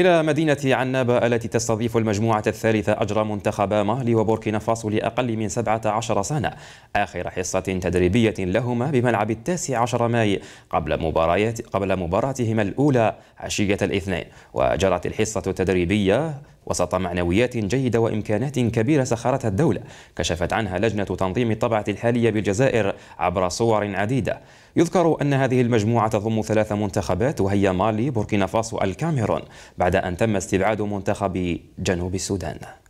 إلى مدينة عنابة التي تستضيف المجموعة الثالثة أجرى منتخب مالي وبوركينا فاسو لأقل من 17 سنة آخر حصة تدريبية لهما بملعب التاسع عشر ماي قبل مباريات قبل مباراتهما الأولى عشية الاثنين وجرت الحصة التدريبية وسط معنويات جيدة وإمكانات كبيرة سخرتها الدولة كشفت عنها لجنة تنظيم الطبعة الحالية بالجزائر عبر صور عديدة يذكر أن هذه المجموعة تضم ثلاث منتخبات وهي مالي بوركينا فاسو الكاميرون بعد أن تم استبعاد منتخب جنوب السودان